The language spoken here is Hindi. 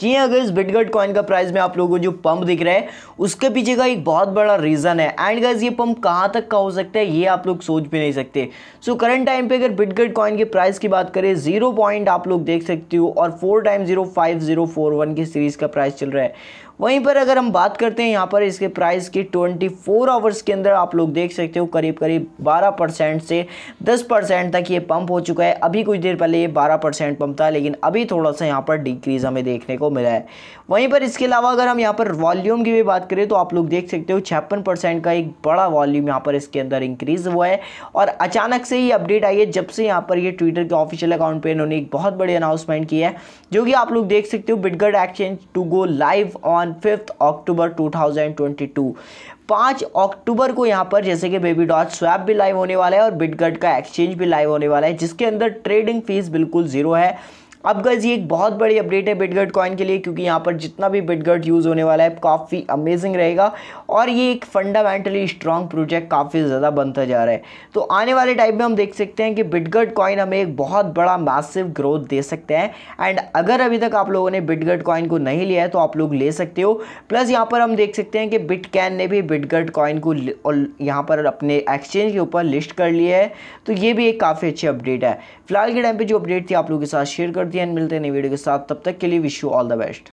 जी हाँ इस बिटगट कॉइन का प्राइस में आप लोगों को जो पंप दिख रहा है उसके पीछे का एक बहुत बड़ा रीज़न है एंड गाइज ये पंप कहाँ तक का हो सकता है ये आप लोग सोच भी नहीं सकते सो करंट टाइम पे अगर बिटगट कॉइन के प्राइस की बात करें जीरो पॉइंट आप लोग देख सकते हो और four time zero five zero four one की सीरीज़ का प्राइस चल रहा है वहीं पर अगर हम बात करते हैं यहाँ पर इसके प्राइस की 24 आवर्स के अंदर आप लोग देख सकते हो करीब करीब 12 परसेंट से 10 परसेंट तक ये पंप हो चुका है अभी कुछ देर पहले ये 12 परसेंट पंप था लेकिन अभी थोड़ा सा यहाँ पर डिक्रीज़ हमें देखने को को मिला है वहीं पर इसके अलावा अगर हम यहाँ पर वॉल्यूम की भी बात करें तो आप लोग देख सकते हो छप्पन परसेंट का एक बड़ा वॉल्यूम यहाँ पर इसके अंदर इंक्रीज़ हुआ है और अचानक से ही अपडेट आई है जब से यहाँ पर ये ट्विटर के ऑफिशियल अकाउंट पर इन्होंने एक बहुत बड़ी अनाउंसमेंट की है जो कि आप लोग देख सकते हो Bitgert exchange to go live on fifth October to पाँच अक्टूबर को यहाँ पर जैसे कि बेबी डॉट स्वैप भी लाइव होने वाला है और बिटगट का एक्सचेंज भी लाइव होने वाला है जिसके अंदर ट्रेडिंग फीस बिल्कुल ज़ीरो है अब गज़ ये एक बहुत बड़ी अपडेट है बिटगर्ट कॉइन के लिए क्योंकि यहाँ पर जितना भी बिटगर्ट यूज़ होने वाला है काफ़ी अमेजिंग रहेगा और ये एक फंडामेंटली स्ट्रॉन्ग प्रोजेक्ट काफ़ी ज़्यादा बनता जा रहा है तो आने वाले टाइम में हम देख सकते हैं कि बिटगर्ट कॉइन हमें एक बहुत बड़ा मैसिव ग्रोथ दे सकते हैं एंड अगर अभी तक आप लोगों ने बिटगर्ट कॉइन को नहीं लिया है तो आप लोग ले सकते हो प्लस यहाँ पर हम देख सकते हैं कि बिट कैन ने भी बिटगर्ट कॉइन को यहाँ पर अपने एक्सचेंज के ऊपर लिस्ट कर लिया है तो ये भी एक काफ़ी अच्छी अपडेट है फिलहाल के टाइम पर जो अपडेट थी आप लोगों के साथ शेयर कर दिया अगेन मिलते हैं नई वीडियो के साथ तब तक के लिए wish you all the best